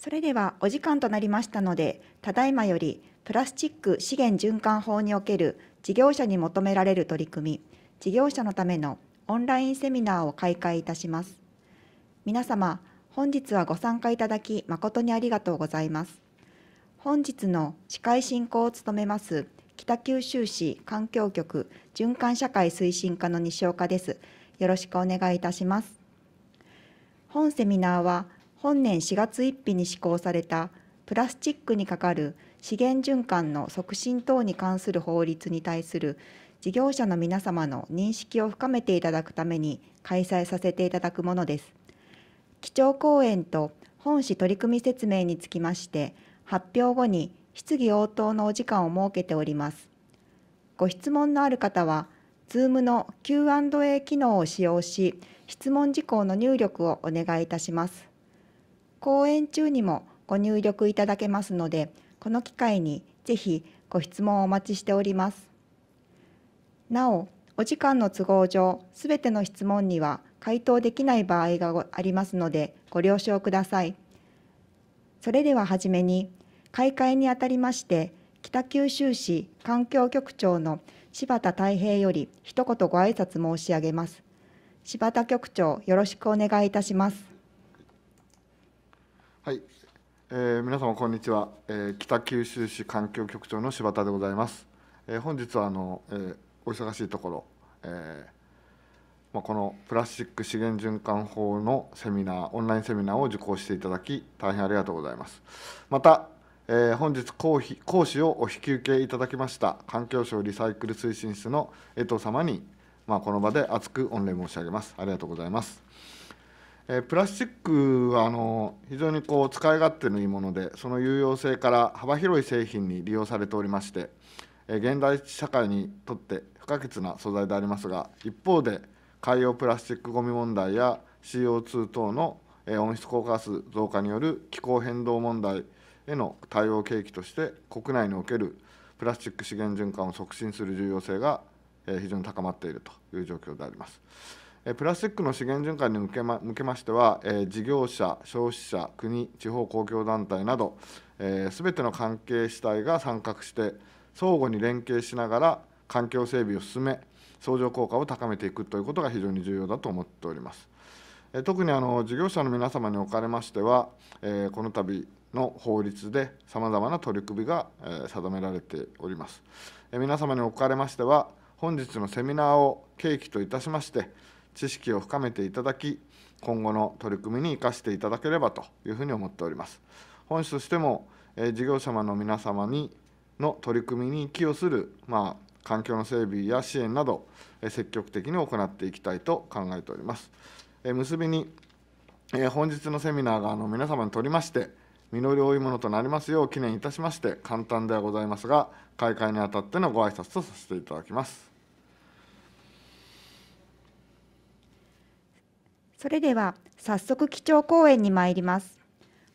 それではお時間となりましたので、ただいまよりプラスチック資源循環法における事業者に求められる取り組み、事業者のためのオンラインセミナーを開会いたします。皆様、本日はご参加いただき誠にありがとうございます。本日の司会進行を務めます北九州市環境局循環社会推進課の西岡です。よろしくお願いいたします。本セミナーは本年4月1日に施行されたプラスチックに係る資源循環の促進等に関する法律に対する事業者の皆様の認識を深めていただくために開催させていただくものです。基調講演と本市取り組み説明につきまして、発表後に質疑応答のお時間を設けております。ご質問のある方は、Zoom の Q&A 機能を使用し、質問事項の入力をお願いいたします。講演中にもご入力いただけますので、この機会にぜひご質問をお待ちしております。なお、お時間の都合上、すべての質問には回答できない場合がありますので、ご了承ください。それでははじめに、開会にあたりまして、北九州市環境局長の柴田太平より一言ご挨拶申し上げます。柴田局長、よろしくお願いいたします。はい、えー、皆様こんにちは、えー、北九州市環境局長の柴田でございます、えー、本日はあの、えー、お忙しいところ、えーまあ、このプラスチック資源循環法のセミナーオンラインセミナーを受講していただき大変ありがとうございますまた、えー、本日講講師をお引き受けいただきました環境省リサイクル推進室の江藤様に、まあ、この場で厚く御礼申し上げますありがとうございますえプラスチックはあの非常にこう使い勝手のいいものでその有用性から幅広い製品に利用されておりまして、え現代社会にとって不可欠な素材でありますが一方で海洋プラスチックごみ問題や CO2 等の温室効果ガス増加による気候変動問題への対応契機として国内におけるプラスチック資源循環を促進する重要性が非常に高まっているという状況であります。プラスチックの資源循環に向けま向けましては、え事業者、消費者、国、地方公共団体など、す、べ、ての関係主体が参画して、相互に連携しながら環境整備を進め、相乗効果を高めていくということが非常に重要だと思っております。特にあの事業者の皆様におかれましては、えこの度の法律でさまざまな取り組みが、え定められております、え皆様におかれましては、本日のセミナーを契機といたしまして、知識を深めていただき今後の取り組みに生かしていただければというふうに思っております本市としても、え事業者の皆様にの取り組みに寄与する、まあ、環境の整備や支援など、え積極的に行っていきたいと考えております、え結びに、え本日のセミナーがあの皆様にとりまして実り多いものとなりますよう記念いたしまして簡単ではございますが開会にあたってのご挨拶とさせていただきますそれでは早速基調講演に参ります。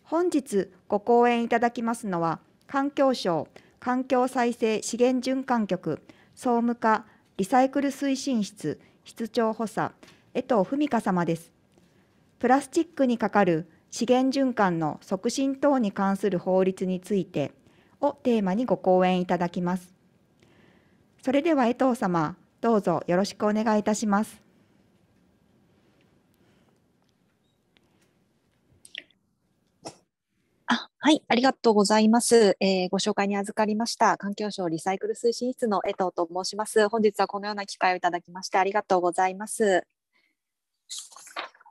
本日ご講演いただきますのは、環境省環境再生資源循環局総務課リサイクル推進室室長補佐江藤文香様です。プラスチックにかかる資源循環の促進等に関する法律についてをテーマにご講演いただきます。それでは江藤様、どうぞよろしくお願いいたします。はい、ありがとうございます。えー、ご紹介に預かりました、環境省リサイクル推進室の江藤と申します。本日はこのような機会をいただきましてありがとうございます。そ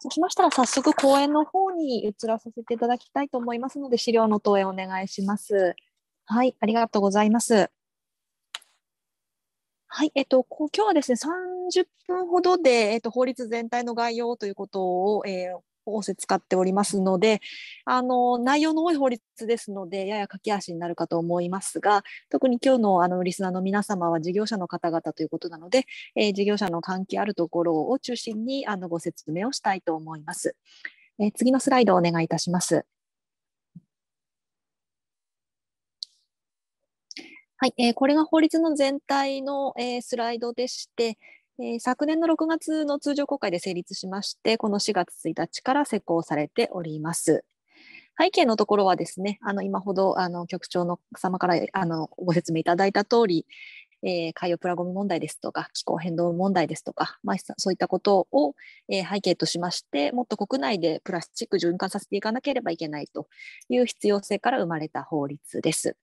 うしましたら、早速講演の方に移らさせていただきたいと思いますので、資料の投影お願いします。はい、ありがとうございます。はい、えっと、今日はですね、30分ほどで、えっと、法律全体の概要ということを、えー、法律使っておりますのであの内容の多い法律ですのでやや駆け足になるかと思いますが特に今日のあのリスナーの皆様は事業者の方々ということなので、えー、事業者の関係あるところを中心にあのご説明をしたいと思います。えー、次のスライドをお願いいたします。はい、えー、これが法律の全体の、えー、スライドでして、えー、昨年の6月の通常国会で成立しまして、この4月1日から施行されております。背景のところはですね、あの今ほどあの局長の様からあのご説明いただいた通り、えー、海洋プラごみ問題ですとか気候変動問題ですとか、まあ、そういったことを、えー、背景としましてもっと国内でプラスチック循環させていかなければいけないという必要性から生まれた法律です。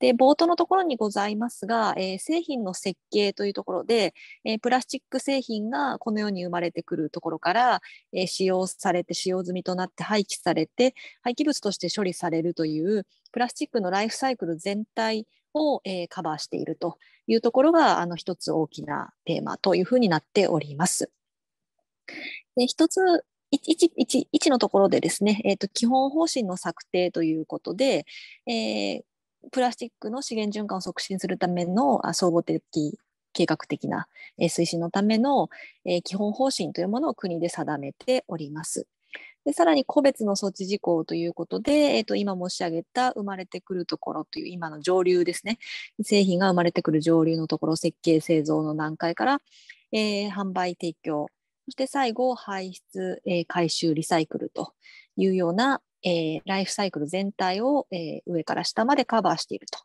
で冒頭のところにございますが、えー、製品の設計というところで、えー、プラスチック製品がこのように生まれてくるところから、えー、使用されて使用済みとなって廃棄されて廃棄物として処理されるというプラスチックのライフサイクル全体を、えカバーしているというところがあの一つ大きなテーマというふうになっております。で一つ 1, 1, 1のところでですね、えーと、と基本方針の策定ということで、えー、プラスチックの資源循環を促進するための総合的計画的な推進のための基本方針というものを国で定めております。でさらに個別の措置事項ということで、えー、と今申し上げた生まれてくるところという今の上流ですね製品が生まれてくる上流のところ設計製造の段階から、えー、販売提供そして最後排出、えー、回収リサイクルというようなえー、ライフサイクル全体を、えー、上から下までカバーしていると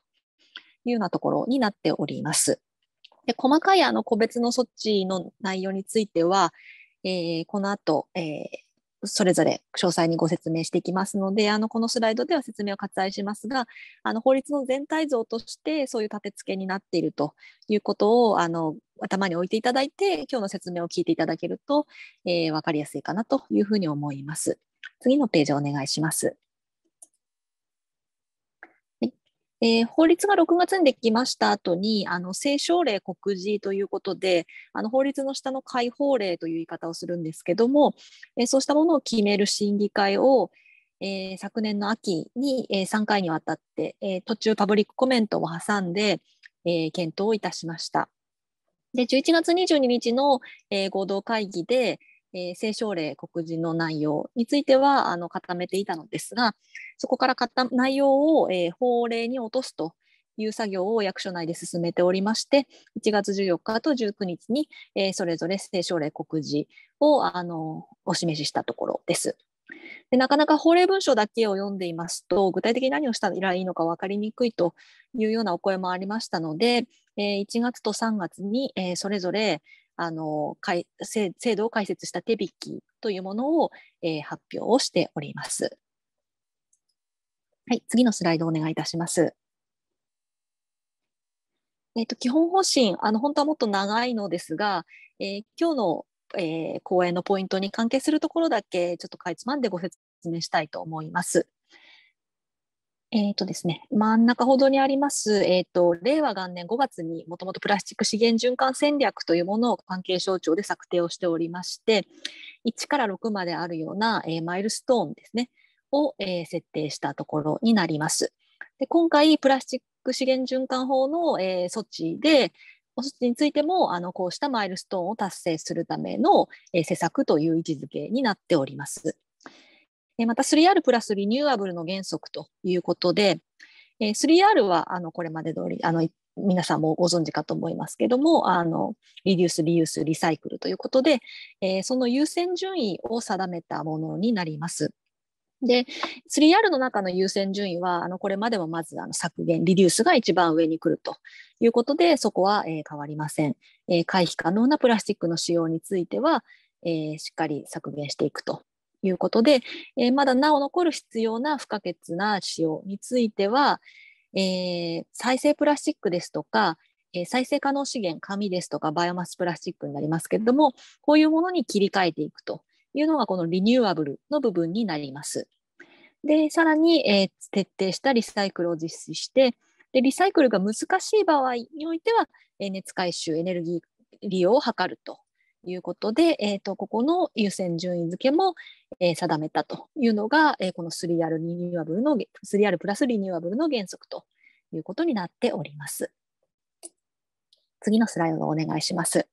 いうようなところになっております。で細かいあの個別の措置の内容については、えー、この後、えー、それぞれ詳細にご説明していきますので、あのこのスライドでは説明を割愛しますが、あの法律の全体像としてそういう立て付けになっているということをあの頭に置いていただいて、今日の説明を聞いていただけると、えー、分かりやすいかなというふうに思います。次のページお願いします。えー、法律が6月にできました後に、あの政省令告示ということで、あの法律の下の解放令という言い方をするんですけども、えー、そうしたものを決める審議会を、えー、昨年の秋に、え3回にわたって、え途中パブリックコメントを挟んで、え検討をいたしました。で11月22日の、え合同会議で、えー、聖書令告示の内容についてはあの固めていたのですが、そこから内容を、えー、法令に落とすという作業を役所内で進めておりまして、1月14日と19日に、えー、それぞれ聖書令告示をあのお示ししたところです。でなかなか法令文書だけを読んでいますと具体的に何をしたらいいのか分かりにくいというようなお声もありましたので、えー、1月と3月に、えー、それぞれあの制度を開設した手引きというものを、えー、発表をしております。はい、次のスライドをお願いいたします。えーと、と基本方針あの、本当はもっと長いのですが、えー、今日の、えー、講演のポイントに関係するところだけ、ちょっとかいつまんでご説明したいと思います。えーとですね、真ん中ほどにあります、えーと、令和元年5月にもともとプラスチック資源循環戦略というものを関係省庁で策定をしておりまして1から6まであるような、えー、マイルストーンですねを、えー、設定したところになります。で今回プラスチック資源循環法の、えー、措置で措置についてもあのこうしたマイルストーンを達成するための、え施策という位置づけになっております。でまた 3R プラスリニューアブルの原則ということで、えー、3R はあのこれまで通りあの皆さんもご存知かと思いますけどもあのリデュースリユースリサイクルということで、えー、その優先順位を定めたものになります。で 3R の中の優先順位はあのこれまでもまずあの削減リデュースが一番上に来るということでそこは、えー、変わりません、えー、回避可能なプラスチックの使用については、えー、しっかり削減していくということで、えー、まだなお残る必要な不可欠な使用については、えー、再生プラスチックですとか、えー、再生可能資源、紙ですとかバイオマスプラスチックになりますけれども、こういうものに切り替えていくというのが、このリニューアブルの部分になります。で、さらに、えー、徹底したリサイクルを実施して、でリサイクルが難しい場合においては、えー、熱回収、エネルギー利用を図るということで、えーと、とここの優先順位付けも、えー、定めたというのが、えー、この 3R, リニューアブルの 3R プラスリニューアブルの原則ということになっております。次のスライドをお願いします。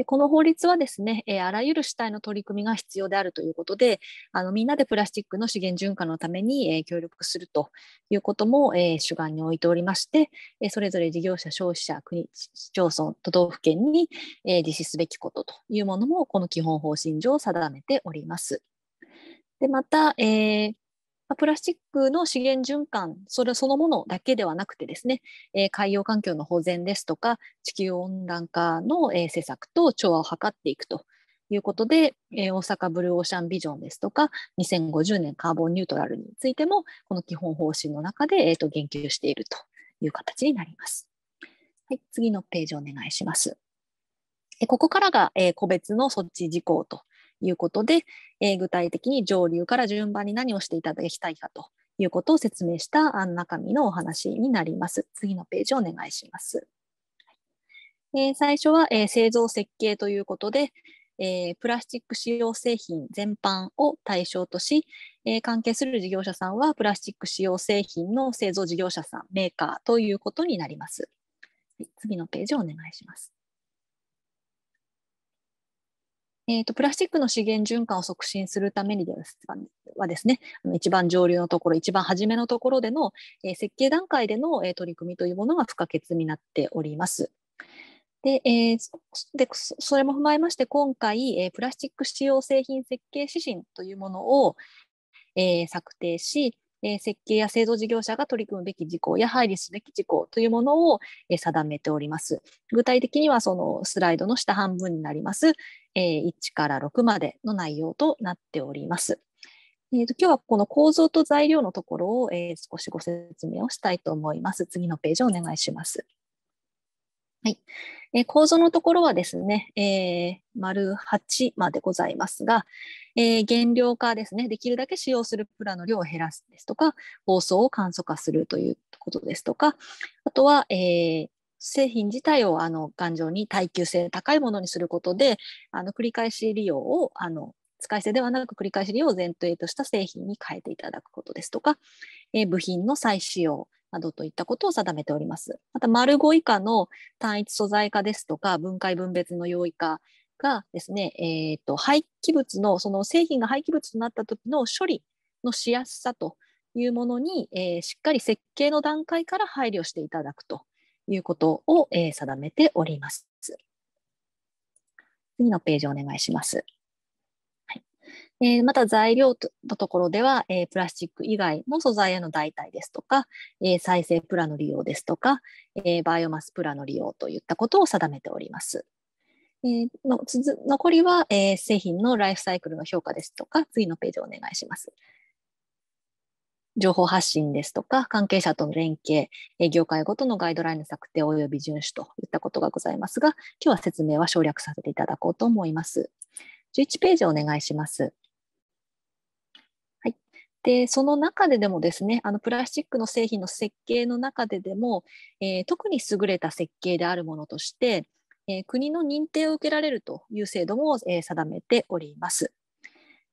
でこの法律はですね、えー、あらゆる主体の取り組みが必要であるということであのみんなでプラスチックの資源循環のために、えー、協力するということも、えー、主眼に置いておりまして、えそれぞれ事業者消費者国市町村都道府県に、え実施すべきことというものもこの基本方針上定めております。でまた、えまプラスチックの資源循環それそのものだけではなくてですね、えー、海洋環境の保全ですとか地球温暖化の、えー、施策と調和を図っていくということで、えー、大阪ブルーオーシャンビジョンですとか2050年カーボンニュートラルについてもこの基本方針の中で、えーと、言及しているという形になります。はい、次のページお願いします。ここからが個別の措置事項ということで、えー、具体的に上流から順番に何をしていただきたいかということを説明した中身のお話になります。次のページをお願いします。えー、最初は、えー、製造設計ということで、えー、プラスチック使用製品全般を対象とし、え関係する事業者さんはプラスチック使用製品の製造事業者さん、メーカーということになります。次のページをお願いします。えーと、プラスチックの資源循環を促進するためにですはですね一番上流のところ一番初めのところでの、えー、設計段階での、えー、取り組みというものが不可欠になっております。で、えー、でそれも踏まえまして今回、えー、プラスチック使用製品設計指針というものを、えー、策定し、え設計や製造事業者が取り組むべき事項や配慮すべき事項というものを、え定めております。具体的にはそのスライドの下半分になります、え1から6までの内容となっております。えー、と今日はこの構造と材料のところを、え少しご説明をしたいと思います。次のページをお願いします。はい。えー、構造のところはですね、えー、丸8までございますが、えー、減量化ですね、できるだけ使用するプラの量を減らすですとか、包装を簡素化するということですとか、あとは、えー、製品自体をあの頑丈に耐久性高いものにすることで、あの繰り返し利用をあの使い捨てではなく繰り返し利用を前提とした製品に変えていただくことですとか、えー、部品の再使用などといったことを定めております。また、丸5以下の単一素材化ですとか、分解分別の容易化、がですね、えーと、廃棄物のその製品が廃棄物となった時の処理のしやすさというものに、えー、しっかり設計の段階から配慮していただくということを、えー、定めております。次のページお願いします。はいえー、また材料のところでは、えー、プラスチック以外の素材への代替ですとか、えー、再生プラの利用ですとか、えバイオマスプラの利用といったことを定めております。えー、の残りは、えー、製品のライフサイクルの評価ですとか、次のページお願いします。情報発信ですとか、関係者との連携、業界ごとのガイドラインの策定及び遵守といったことがございますが、今日は説明は省略させていただこうと思います。11ページお願いします。はい、でその中ででもですねあのプラスチックの製品の設計の中ででも、えー、特に優れた設計であるものとしてえ国の認定を受けられるという制度も、え定めております。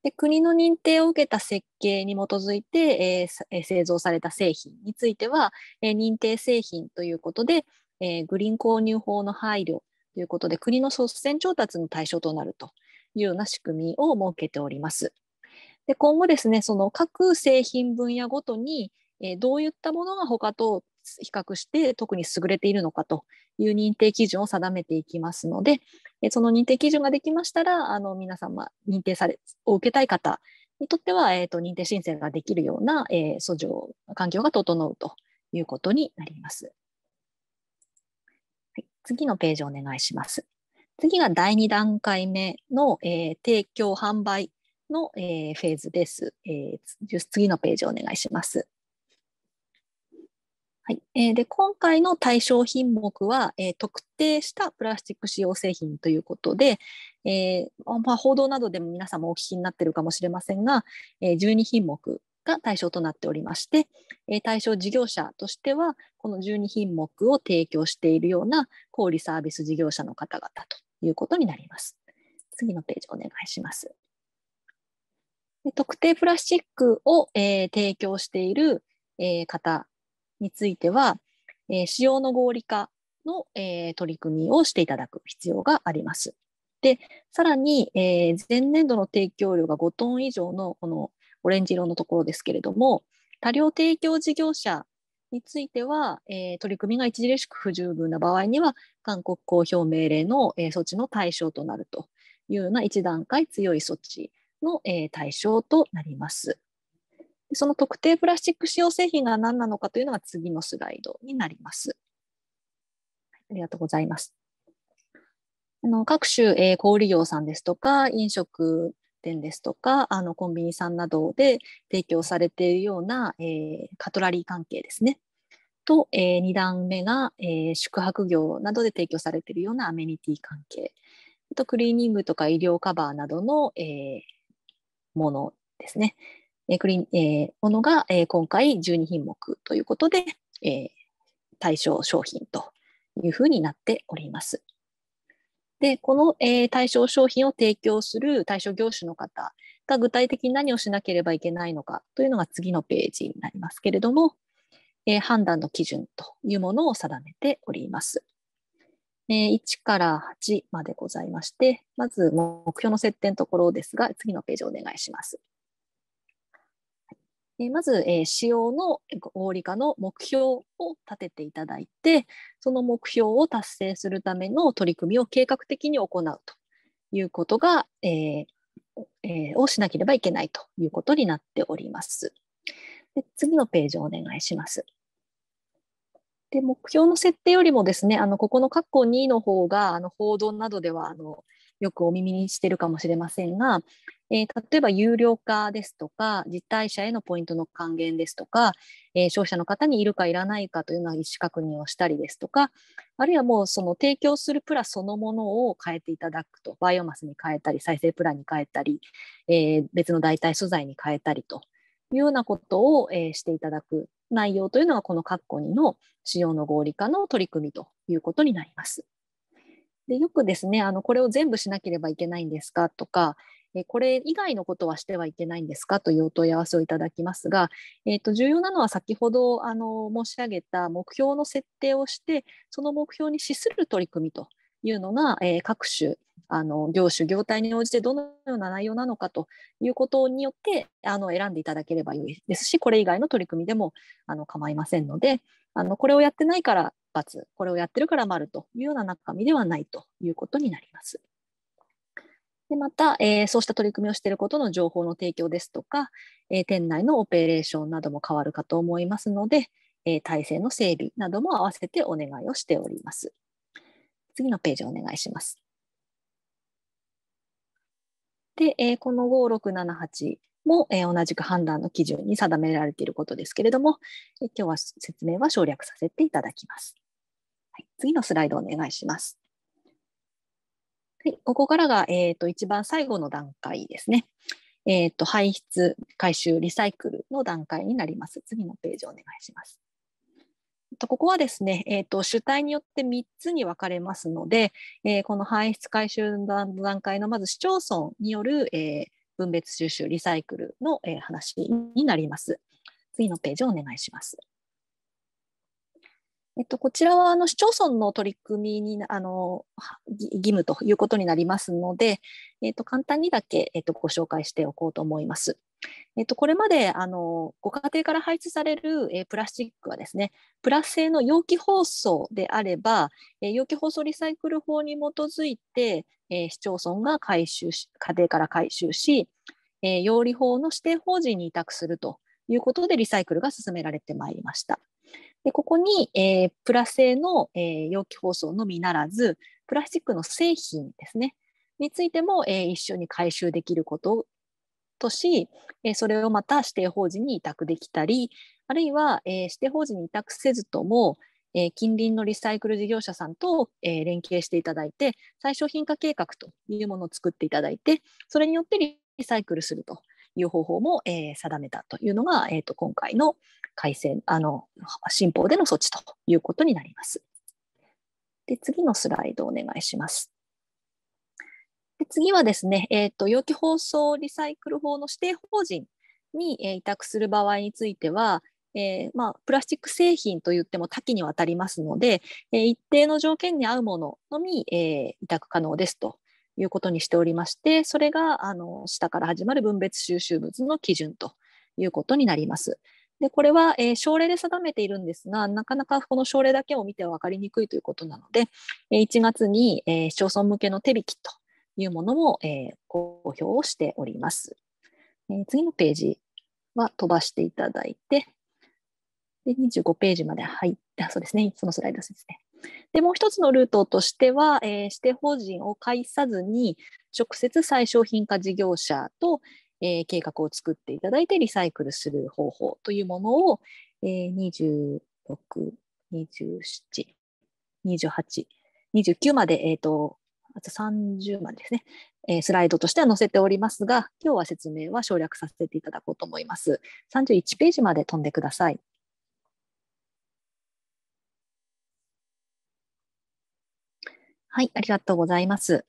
で国の認定を受けた設計に基づいて、え製造された製品については、え認定製品ということで、えグリーン購入法の配慮ということで国の率先調達の対象となるというような仕組みを設けております。で今後ですねその各製品分野ごとに、えどういったものが他と比較して特に優れているのかという認定基準を定めていきますので、えその認定基準ができましたら、あの皆様、認定されを受けたい方にとっては、えーと、と認定申請ができるような、えー、訴状、環境が整うということになります。はい、次のページお願いします。次が第2段階目の、えー、提供販売の、えー、フェーズです、えー。次のページお願いします。はい、えー、で今回の対象品目は、えー、特定したプラスチック使用製品ということで、えー、まあ、報道などでも皆さんもお聞きになっているかもしれませんが、え12品目が対象となっておりまして、え対象事業者としてはこの12品目を提供しているような小売サービス事業者の方々ということになります。次のページお願いします。特定プラスチックを、え提供している、え方については、えー、使用の合理化の、えー、取り組みをしていただく必要があります。で、さらに、えー、前年度の提供量が5トン以上のこのオレンジ色のところですけれども、多量提供事業者については、えー、取り組みが著しく不十分な場合には、勧告公表命令の、えー、措置の対象となるというような一段階強い措置の、えー、対象となります。その特定プラスチック使用製品が何なのかというのが次のスライドになります。ありがとうございます。あの各種、えー、小売業さんですとか、飲食店ですとか、あのコンビニさんなどで提供されているような、えー、カトラリー関係ですね。と、えー、2段目が、えー、宿泊業などで提供されているようなアメニティ関係。あとクリーニングとか医療カバーなどの、えー、ものですね。えクリえものが、え今回12品目ということで、え対象商品というふうになっております。で、この、え対象商品を提供する対象業種の方が具体的に何をしなければいけないのかというのが次のページになりますけれども、え判断の基準というものを定めております。1から8までございまして、まず目標の設定のところですが、次のページお願いします。えまず、え使用の合理化の目標を立てていただいて、その目標を達成するための取り組みを計画的に行うということが、えーえー、をしなければいけないということになっております。で次のページをお願いします。で目標の設定よりもですね、あのここの括弧2の方があの報道などではあのよくお耳にしてるかもしれませんが、えー、例えば有料化ですとか、実体者へのポイントの還元ですとか、えー、消費者の方にいるかいらないかというのは意思確認をしたりですとか、あるいはもうその提供するプラそのものを変えていただくと、バイオマスに変えたり、再生プランに変えたり、えー、別の代替素材に変えたりというようなことを、えしていただく内容というのが、この括弧2の使用の合理化の取り組みということになります。でよくですねあのこれを全部しなければいけないんですかとかえこれ以外のことはしてはいけないんですかというお問い合わせをいただきますが、えー、と重要なのは先ほどあの申し上げた目標の設定をしてその目標に資する取り組みというのが、えー、各種あの業種業態に応じてどのような内容なのかということによってあの選んでいただければよいですしこれ以外の取り組みでもあの構いませんのであのこれをやってないから発、これをやってるから丸というような中身ではないということになります。でまた、えー、そうした取り組みをしていることの情報の提供ですとか、えー、店内のオペレーションなども変わるかと思いますので、えー、体制の整備なども合わせてお願いをしております。次のページお願いします。で、えー、この5678も、え同じく判断の基準に定められていることですけれども、え今日は説明は省略させていただきます。はい、次のスライドお願いします。はい、ここからが、えーと、一番最後の段階ですね。えーと、排出、回収、リサイクルの段階になります。次のページをお願いします。とここはですね、えーと、主体によって3つに分かれますので、えー、この排出回収の段階のまず市町村による、えー、分別収集、リサイクルの、えー、話になります。次のページをお願いします。えっと、こちらはあの市町村の取り組みにあの義務ということになりますので、えっと、簡単にだけ、えっと、ご紹介しておこうと思います。えっと、これまであのご家庭から排出される、えプラスチックはですねプラス製の容器包装であれば、え容器包装リサイクル法に基づいて、え市町村が回収し家庭から回収し、えー、理法の指定法人に委託するということでリサイクルが進められてまいりました。でここに、えー、プラ製の、えー、容器包装のみならず、プラスチックの製品ですね、についても、えー、一緒に回収できることとし、えー、それをまた指定法人に委託できたり、あるいは、えー、指定法人に委託せずとも、え近隣のリサイクル事業者さんと、え連携していただいて、最小品化計画というものを作っていただいて、それによってリサイクルするという方法も、えー、定めたというのが、えーと、と今回の改正あの新法での措置ということになります。で次のスライドお願いします。で次はですね、えーと、容器包装リサイクル法の指定法人に、えー、委託する場合については、えー、まあ、プラスチック製品といっても多岐にわたりますので、えー、一定の条件に合うもののみ、えー、委託可能ですということにしておりまして、それがあの下から始まる分別収集物の基準ということになります。でこれは、えー、省令で定めているんですが、なかなかこの省令だけを見ては分かりにくいということなので、え1月に、えー、市町村向けの手引きというものも、えー、公表をしております、え次のページは飛ばしていただいて、で25ページまで入った、そうですね、そのスライドですね。でもう一つのルートとしては、えー、指定法人を介さずに直接再商品化事業者と、えー、計画を作っていただいてリサイクルする方法というものを、えー、26、27、28、29まで、えーと、あと30までですね、えー、スライドとしては載せておりますが、今日は説明は省略させていただこうと思います。31ページまで飛んでください。はい、ありがとうございます。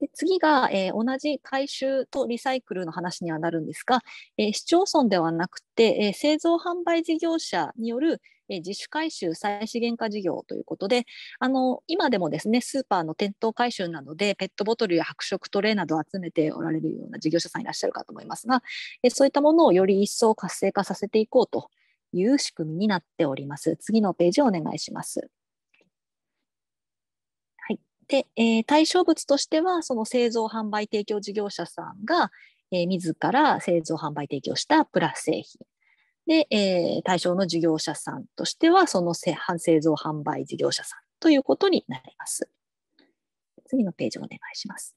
で次が、えー、同じ回収とリサイクルの話にはなるんですが、えー、市町村ではなくて、えー、製造販売事業者による、え自主回収再資源化事業ということであの今でもですねスーパーの店頭回収などでペットボトルや白色トレーなどを集めておられるような事業者さんいらっしゃるかと思いますが、えそういったものをより一層活性化させていこうという仕組みになっております。次のページをお願いします。で、えー、対象物としてはその製造販売提供事業者さんが、えー、自ら製造販売提供したプラス製品で、えー、対象の事業者さんとしてはその製造販売事業者さんということになります。次のページお願いします。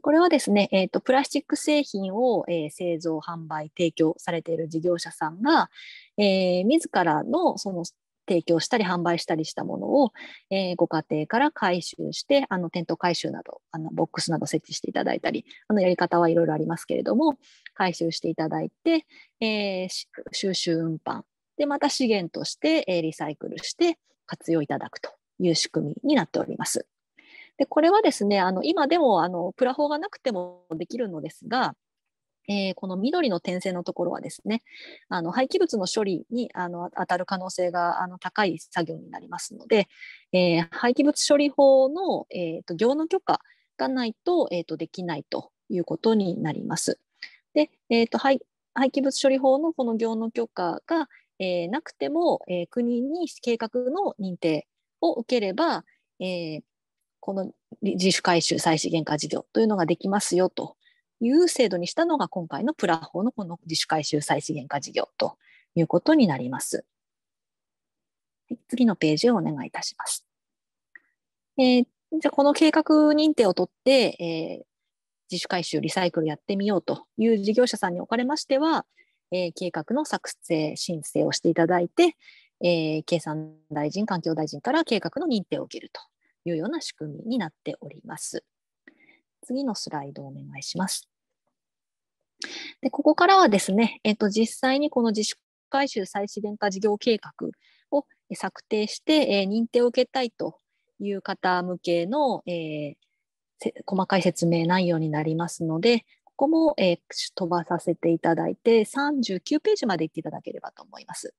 これはですね、えーと、とプラスチック製品を、えー、製造、販売、提供されている事業者さんが、えー、自らのその提供したり販売したりしたものを、えー、ご家庭から回収してあの店頭回収などあのボックスなど設置していただいたりあのやり方はいろいろありますけれども回収していただいて、えー、収集運搬でまた資源として、えー、リサイクルして活用いただくという仕組みになっております。でこれはですねあの今でもあのプラ法がなくてもできるのですがえー、この緑の点線のところはですねあの廃棄物の処理にあの当たる可能性があの高い作業になりますので、えー、廃棄物処理法の、えーと、業務許可がないと,、えーと、できないということになります。で、えーと、と廃棄物処理法のこの業務許可が、えー、なくても、えー、国に計画の認定を受ければ、えー、この自主回収再資源化事業というのができますよという制度にしたのが今回のプラ法のこの自主回収再資源化事業ということになります。はい、次のページをお願いいたします。えー、じゃこの計画認定を取って、えー、自主回収、リサイクルやってみようという事業者さんにおかれましては、えー、計画の作成、申請をしていただいて、えー、経産大臣、環境大臣から計画の認定を受けるというような仕組みになっております。次のスライドをお願いします。でここからはですね、えっと実際にこの自主回収再資源化事業計画を策定して、えー、認定を受けたいという方向けの、えー、細かい説明内容になりますので、ここも、えー、飛ばさせていただいて、39ページまで行っていただければと思います。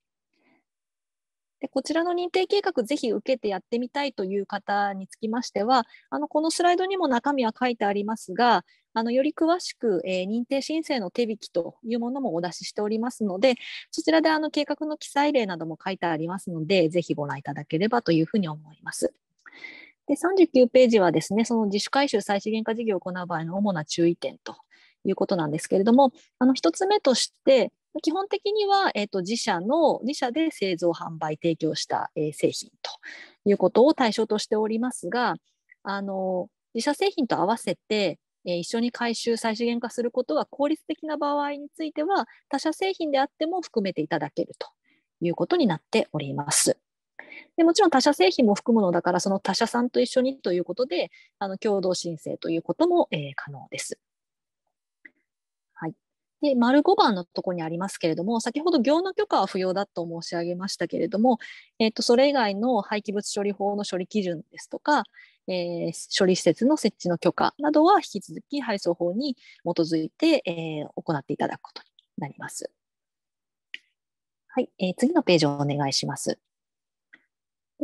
でこちらの認定計画ぜひ受けてやってみたいという方につきましてはあのこのスライドにも中身は書いてありますがあのより詳しく、えー、認定申請の手引きというものもお出ししておりますのでそちらであの計画の記載例なども書いてありますのでぜひご覧いただければというふうに思います。で39ページはですねその自主回収再資源化事業を行う場合の主な注意点ということなんですけれども、あの1つ目として、基本的には、えーと、自社の自社で製造販売提供した、えー、製品ということを対象としておりますがあの自社製品と合わせて、えー、一緒に回収再資源化することが効率的な場合については他社製品であっても含めていただけるということになっております。でもちろん他社製品も含むのだからその他社さんと一緒にということであの共同申請ということも、えー、可能です。で、丸5番のところにありますけれども、先ほど業の許可は不要だと申し上げましたけれども、えっと、とそれ以外の廃棄物処理法の処理基準ですとか、えー、処理施設の設置の許可などは引き続き配送法に基づいて、えー、行っていただくことになります。はい、えー、次のページをお願いします。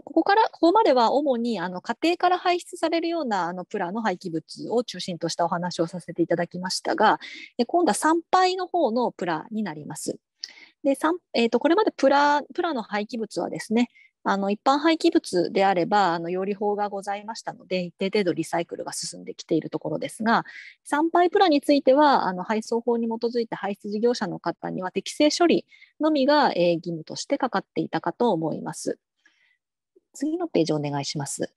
ここからここまでは主にあの家庭から排出されるようなあのプラの廃棄物を中心としたお話をさせていただきましたが今度は産廃の方のプラになります。で、えー、とこれまでプラプラの廃棄物はですねあの一般廃棄物であればあの用理法がございましたので一定程度リサイクルが進んできているところですが産廃プラについてはあの配送法に基づいて排出事業者の方には適正処理のみが、えー、義務としてかかっていたかと思います。次のページお願いします。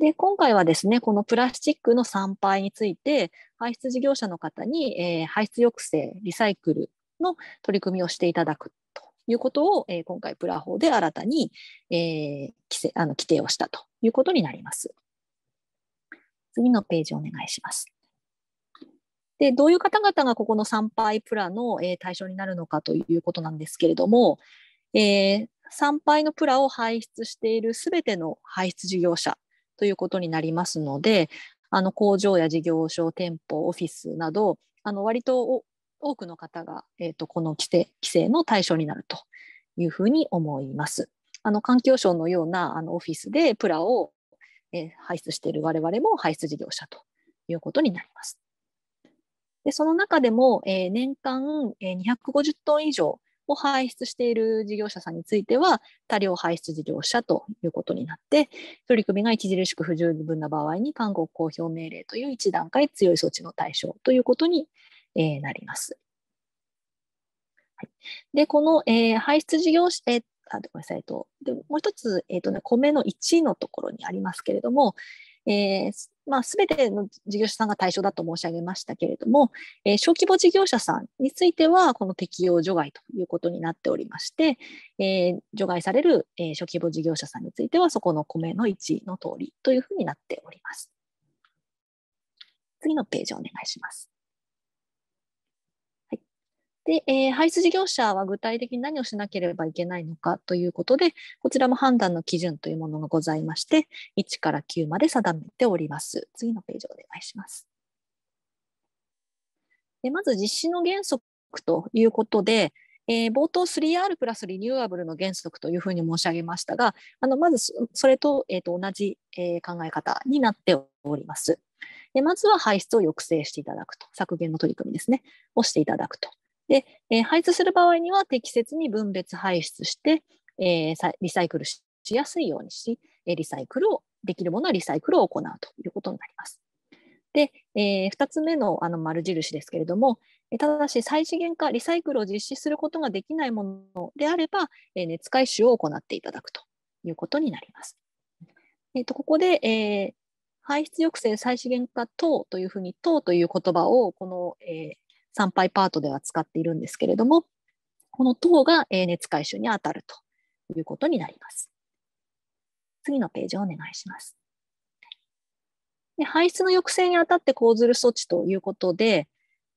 で、今回はですね、このプラスチックの産廃について、排出事業者の方に、えー、排出抑制、リサイクルの取り組みをしていただくということを、えー、今回プラ法で新たに、えー、規制あの規定をしたということになります。次のページお願いします。でどういう方々がここの参拝プラの、えー、対象になるのかということなんですけれども、えー、産廃のプラを排出しているすべての排出事業者ということになりますので、あの工場や事業所、店舗、オフィスなど、あの割と多くの方が、えーと、この規制規制の対象になるというふうに思います。あの環境省のようなあのオフィスでプラを、えー、排出している我々も排出事業者ということになります。でその中でも、えー、年間、えー、250トン以上を排出している事業者さんについては、多量排出事業者ということになって、取り組みが著しく不十分な場合に、韓国公表命令という1段階強い措置の対象ということに、えなります。はい、で、この、え排出事業者、えあごめんなさい、えっと、でもう一つ、えーとね、米の1のところにありますけれども、えー、まあ、全ての事業者さんが対象だと申し上げましたけれども、えー、小規模事業者さんについては、この適用除外ということになっておりまして、えー、除外される、えー、小規模事業者さんについては、そこの米の1の通りというふうになっております。次のページをお願いします。で、えー、排出事業者は具体的に何をしなければいけないのかということで、こちらも判断の基準というものがございまして、1から9まで定めております。次のページお願いします。でまず実施の原則ということで、えー、冒頭 3R プラスリニューアブルの原則というふうに申し上げましたが、あのまずそれと,、えー、と同じ、えー、考え方になっております。でまずは排出を抑制していただくと、削減の取り組みですね、をしていただくと。で、えー、排出する場合には適切に分別排出して、えー、リサイクルしやすいようにし、リサイクルを、できるものはリサイクルを行うということになります。で、えー、2つ目のあの丸印ですけれども、ただし再資源化、リサイクルを実施することができないものであれば、えー、熱回収を行っていただくということになります。えー、とここで、えー、排出抑制再資源化等というふうに等という言葉をこの、え参拝パートでは使っているんですけれども、この糖が熱回収に当たるということになります。次のページをお願いします。で排出の抑制にあたって講ずる措置ということで、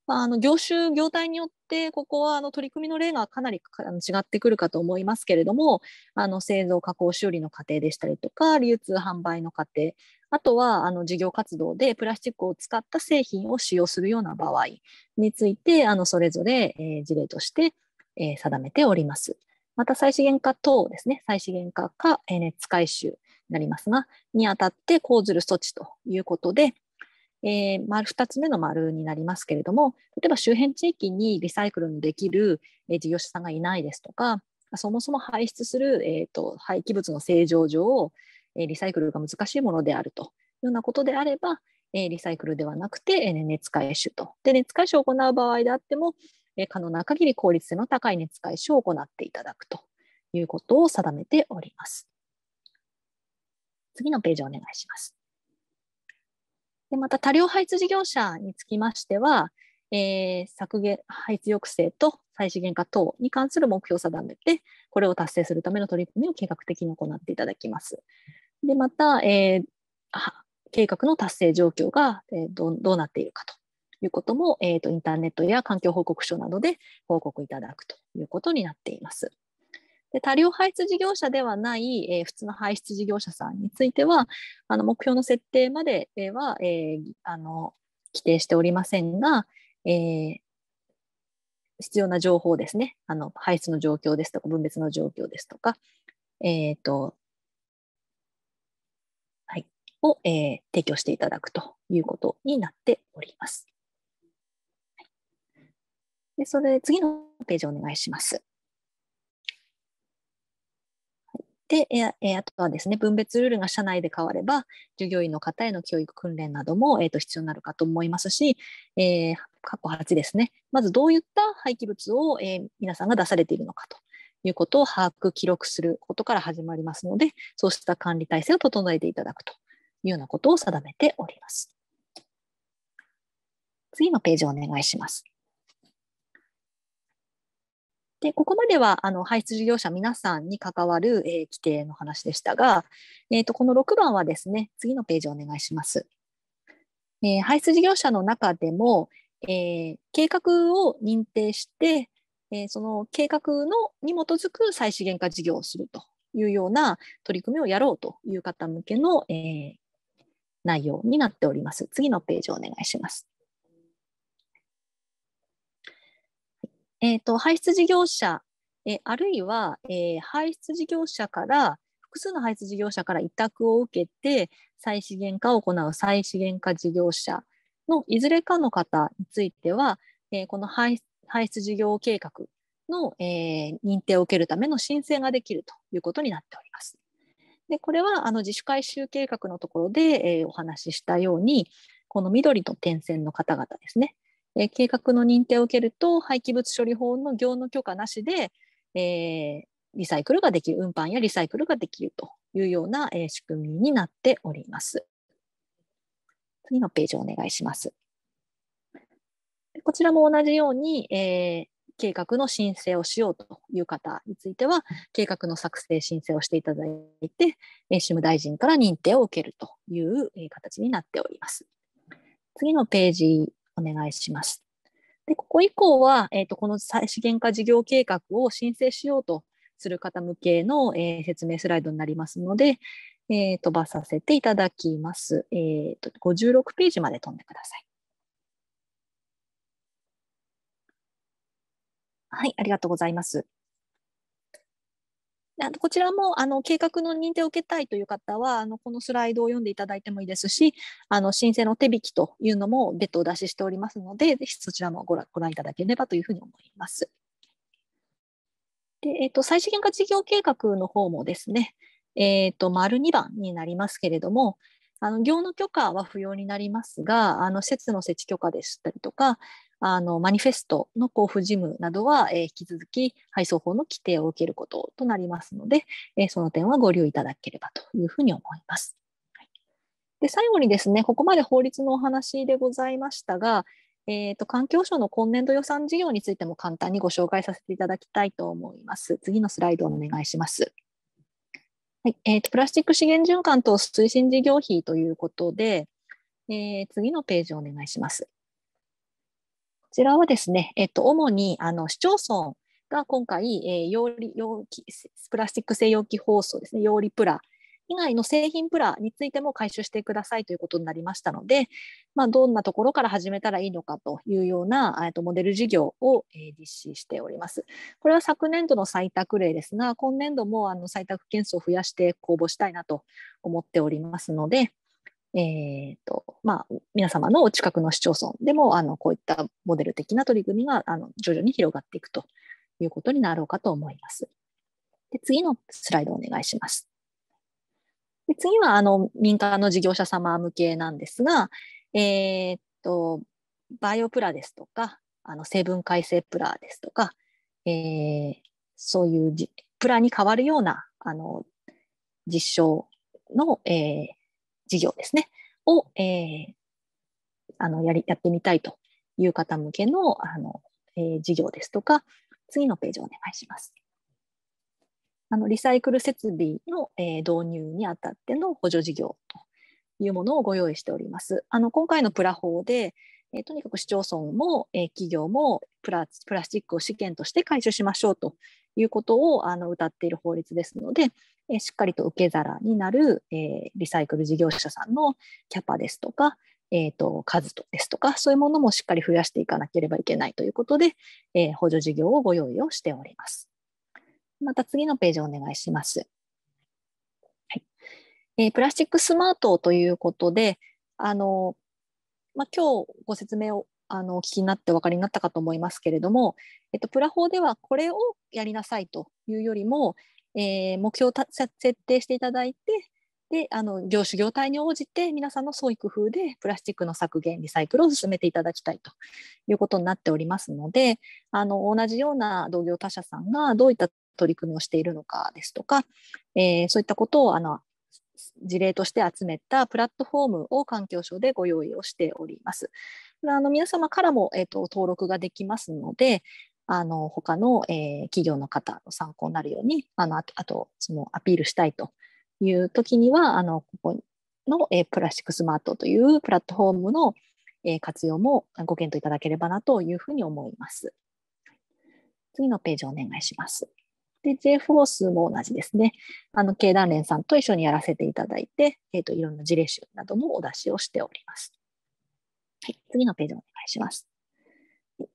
まあ、あの業種、業態によって、ここはあの取り組みの例がかなり違ってくるかと思いますけれども、あの製造、加工、修理の過程でしたりとか、流通、販売の過程、あとはあの事業活動でプラスチックを使った製品を使用するような場合についてあのそれぞれ、え事例として、え定めております。また再資源化等ですね、再資源化か、え熱回収になりますが、にあたって講ずる措置ということで、えー、丸2つ目の丸になりますけれども、例えば周辺地域にリサイクルのできる、え事業者さんがいないですとか、そもそも排出する、えーと、と廃棄物の正常上を、えリサイクルが難しいものであるというようなことであれば、えリサイクルではなくて、え熱回収と。で、熱回収を行う場合であっても、え可能な限り効率性の高い熱回収を行っていただくということを定めております。次のページお願いします。でまた、多量排出事業者につきましては、えー、削減排出抑制と再資源化等に関する目標を定めて、これを達成するための取り組みを計画的に行っていただきます。で、また、えー、計画の達成状況が、えー、どどうなっているかということも、えーと、インターネットや環境報告書などで報告いただくということになっています。で多量排出事業者ではない、えー、普通の排出事業者さんについてはあの目標の設定までは、えー、あの規定しておりませんが、えー、必要な情報ですねあの排出の状況ですとか分別の状況ですとか、えーとを、えー、提供していただくということになっております。でそれ次のページお願いします。で、えあとはですね、分別ルールが社内で変われば、従業員の方への教育訓練なども、えーと、必要になるかと思いますし、えー、過8ですね、まずどういった廃棄物を、えー、皆さんが出されているのかということを把握、記録することから始まりますので、そうした管理体制を整えていただくというようなことを定めております。次のページをお願いします。でここまではあの排出事業者皆さんに関わる、えー、規定の話でしたが、えーと、この6番はですね次のページお願いします。えー、排出事業者の中でも、えー、計画を認定して、えその計画のに基づく再資源化事業をするというような取り組みをやろうという方向けの、え内容になっております。次のページをお願いします。えーと、排出事業者、えー、あるいは、えー、排出事業者から複数の排出事業者から委託を受けて再資源化を行う再資源化事業者のいずれかの方については、えー、この排出事業計画の、え認定を受けるための申請ができるということになっております。でこれはあの自主回収計画のところで、えー、お話ししたようにこの緑の点線の方々ですね、えー、計画の認定を受けると廃棄物処理法の業務許可なしで、えー、リサイクルができる運搬やリサイクルができるというような、えー、仕組みになっております。次のページをお願いします。こちらも同じように、えー、計画の申請をしようという方については、計画の作成、申請をしていただいて、SIM 主務大臣から認定を受けるというえ形になっております。次のページお願いします。でここ以降は、えーと、この再資源化事業計画を申請しようとする方向けの、えー、説明スライドになりますので、えー、飛ばさせていただきます。えーと56ページまで飛んでください。はい、ありがとうございます。こちらもあの計画の認定を受けたいという方はあのこのスライドを読んでいただいてもいいですしあの申請の手引きというのも別途お出ししておりますのでぜひそちらもご覧ご覧いただければというふうに思います。でえーと、最再資化事業計画の方もですね、えーと、丸2番になりますけれどもあの業の許可は不要になりますがあの施設の設置許可でしたりとかあのマニフェストの交付事務などは、えー、引き続き配送法の規定を受けることとなりますので、えー、その点はご留意いただければというふうに思います。はい、で最後にですね、ここまで法律のお話でございましたが、えーと、環境省の今年度予算事業についても簡単にご紹介させていただきたいと思います。次のスライドをお願いします。はいえーと、プラスチック資源循環等推進事業費ということで、えー、次のページをお願いします。ちらはですね、えっと、主にあの市町村が今回、えー、容理容器プラスチック製容器包装ですね、容理プラ以外の製品プラについても回収してくださいということになりましたので、まあ、どんなところから始めたらいいのかというような、えっとモデル事業を、えー、実施しております。これは昨年度の採択例ですが、今年度もあの採択件数を増やして公募したいなと思っておりますので、えーとまあ、皆様のお近くの市町村でもあのこういったモデル的な取り組みがあの徐々に広がっていくということになろうかと思います。で次のスライドお願いします。で次はあの民間の事業者様向けなんですが、えーと、バイオプラですとかあの成分改正プラですとか、えー、そういうプラに変わるようなあの実証の、えー、事業ですね、を、えー、あのやりやってみたいという方向けのあの、えー、事業ですとか、次のページをお願いします。あのリサイクル設備の、えー、導入にあたっての補助事業というものをご用意しております。あの今回のプラ法で、えー、とにかく市町村も、えー、企業もプラプラスチックを試験として回収しましょうということをあの謳っている法律ですので、えしっかりと受け皿になる、えリサイクル事業者さんのキャパですとか、えーと、とですとかそういうものもしっかり増やしていかなければいけないということで、えー、補助事業をご用意をしております。また次のページお願いします。はいえー、プラスチックスマートということであの、まあ、今日ご説明をあのお聞きになってお分かりになったかと思いますけれども、えっと、プラ法ではこれをやりなさいというよりも、えー、目標を設定していただいてであの業種業態に応じて皆さんの創意工夫でプラスチックの削減リサイクルを進めていただきたいということになっておりますのであの同じような同業他社さんがどういった取り組みをしているのかですとか、えー、そういったことをあの事例として集めたプラットフォームを環境省でご用意をしております。あの皆様からも、えーと登録ができますのであの他の、えー、企業の方の参考になるようにあのあとそのアピールしたいという時にはあのここの、えー、プラスチックスマートというプラットフォームの、えー、活用もご検討いただければなというふうに思います。次のページをお願いします。で、JFORCE も同じですね。あの、経団連さんと一緒にやらせていただいて、えっ、ー、と、いろんな事例集などもお出しをしております。はい、次のページお願いします。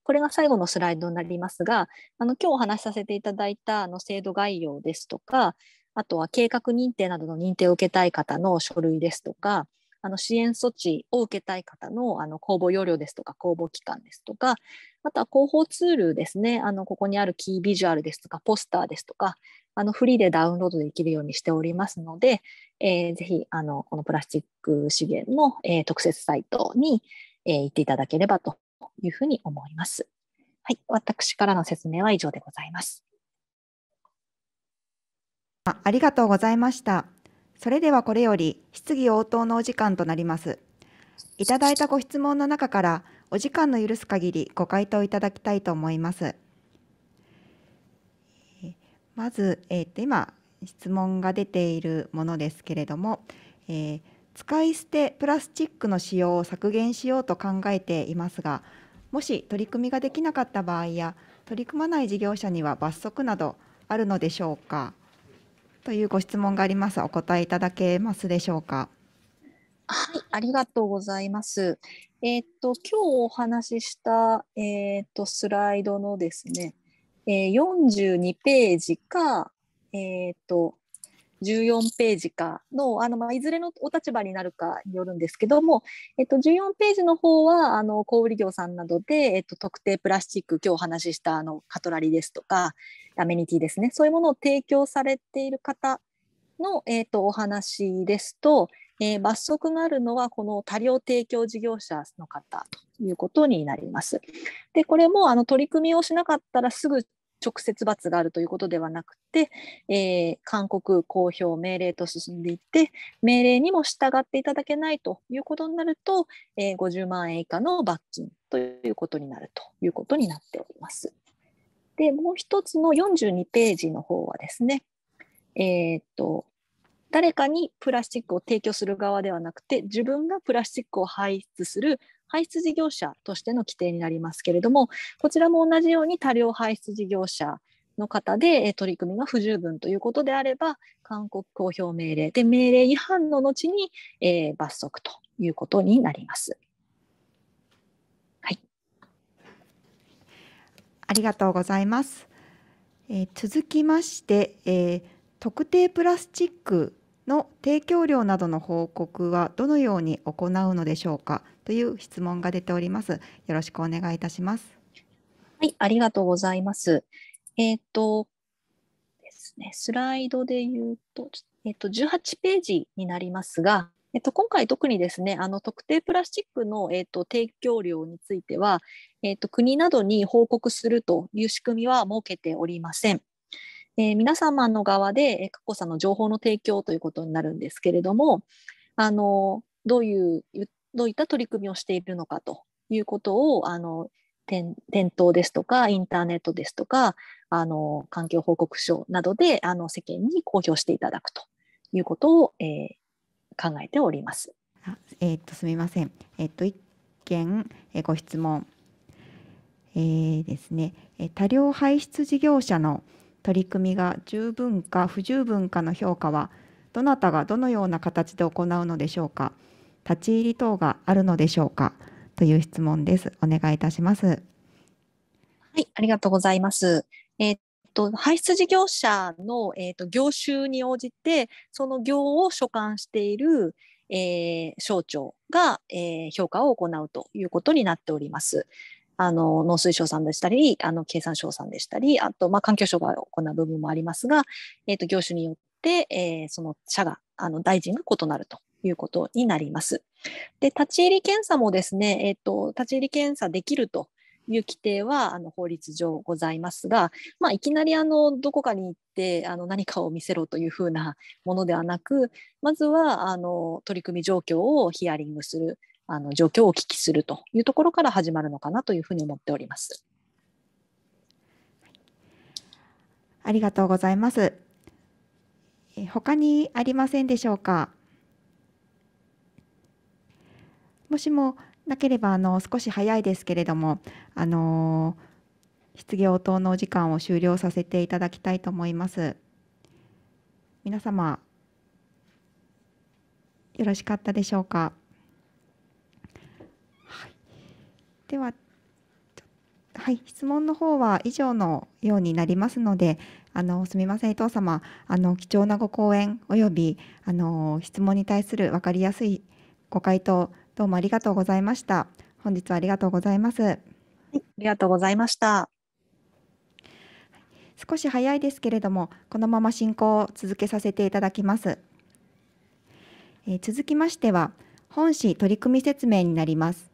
これが最後のスライドになりますが、あの今日お話しさせていただいたあの制度概要ですとか、あとは計画認定などの認定を受けたい方の書類ですとか、あの支援措置を受けたい方のあの公募要領ですとか、公募期間ですとか、あとは広報ツールですね、あのここにあるキービジュアルですとか、ポスターですとか、あのフリーでダウンロードできるようにしておりますので、えー、ぜひあのこのプラスチック資源の、えー、特設サイトに、えー、行っていただければとというふうに思います。はい、私からの説明は以上でございます。あありがとうございました。それではこれより質疑応答のお時間となります。いただいたご質問の中からお時間の許す限りご回答いただきたいと思います。まず、えー、と今質問が出ているものですけれども、えー使い捨てプラスチックの使用を削減しようと考えていますがもし取り組みができなかった場合や取り組まない事業者には罰則などあるのでしょうかというご質問がありますお答えいただけますでしょうかはいありがとうございますえー、っと今日お話しした、えー、っとスライドのですね、えー、42ページかえっと14ページかのあの、まあ、いずれのお立場になるかによるんですけども、えっと、14ページの方はあの小売業さんなどで、えっと、特定プラスチック今日お話ししたあのカトラリーですとかアメニティですねそういうものを提供されている方の、えっと、お話ですと、えー、罰則があるのはこの多量提供事業者の方ということになります。でこれもあの取り組みをしなかったらすぐ直接罰があるということではなくて、えー、勧告、公表、命令と進んでいって、命令にも従っていただけないということになると、えー、50万円以下の罰金ということになるということになっております。で、もう一つの42ページの方はですね、えー、っと、誰かにプラスチックを提供する側ではなくて自分がプラスチックを排出する排出事業者としての規定になりますけれどもこちらも同じように多量排出事業者の方で取り組みが不十分ということであれば勧告公表命令で命令違反の後に、えー、罰則ということになります。はい、ありがとうございます。えー、続きまして、えー、特定プラスチックの提供料などの報告はどのように行うのでしょうかという質問が出ております。よろしくお願いいたします。はい、ありがとうございます。えっ、とですね、スライドで言うと、えっ、と18ページになりますが、えっ、と、今回特にですね、あの特定プラスチックの、えっと、提供量については、えっと、国などに報告するという仕組みは設けておりません。えー、皆様の側でえ佳子さんの情報の提供ということになるんですけれどもあのどういうどういった取り組みをしているのかということをあの店頭ですとかインターネットですとかあの環境報告書などであの世間に公表していただくということを、えー、考えております。あえー、っとすみません。えー、っと1件、えー、ご質問、えー、ですね、えー、多量排出事業者の取り組みが十分か不十分かの評価はどなたがどのような形で行うのでしょうか立ち入り等があるのでしょうかという質問ですお願いいたしますはいありがとうございますえー、っと排出事業者の、えー、っと業種に応じてその業を所管している、えー、省庁が、え評価を行うということになっております。あの農水省さんでしたりあの経産省さんでしたりあと、まあ、環境省が行う部分もありますが、えー、と業種によって、えー、その社があの大臣が異なるということになります。で立ち入り検査もですね、えーと、立ち入り検査できるという規定はあの法律上ございますが、まあ、いきなりあのどこかに行ってあの何かを見せろというふうなものではなくまずはあの取り組み状況をヒアリングするあの状況をお聞きするというところから始まるのかなというふうに思っております。ありがとうございます。他にありませんでしょうか。もしもなければあの少し早いですけれども、あの質疑応答のお時間を終了させていただきたいと思います。皆様よろしかったでしょうか。でははい、質問の方は以上のようになりますので、あのすみません、伊藤様、あの貴重なご講演およびあの質問に対する分かりやすいご回答、どうもありがとうございました。本日はありがとうございます。はい、ありがとうございました。少し早いですけれども、このまま進行を続けさせていただきます。えー、続きましては、本市取り組み説明になります。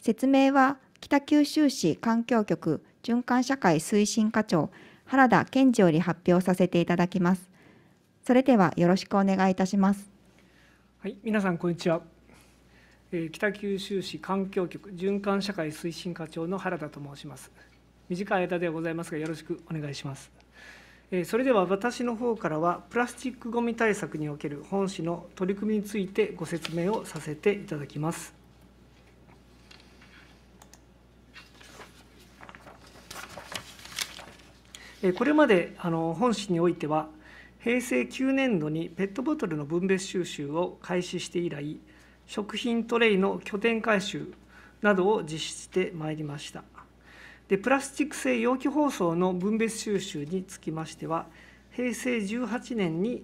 説明は北九州市環境局循環社会推進課長原田健二より発表させていただきます。それではよろしくお願いいたします。はい、皆さんこんにちは。えー、北九州市環境局循環社会推進課長の原田と申します。短い間ではございますがよろしくお願いします。えそれでは私の方からはプラスチックごみ対策における本市の取り組みについてご説明をさせていただきます。これまであの本市においては、平成9年度にペットボトルの分別収集を開始して以来、食品トレイの拠点回収などを実施してまいりました。でプラスチック製容器包装の分別収集につきましては、平成18年に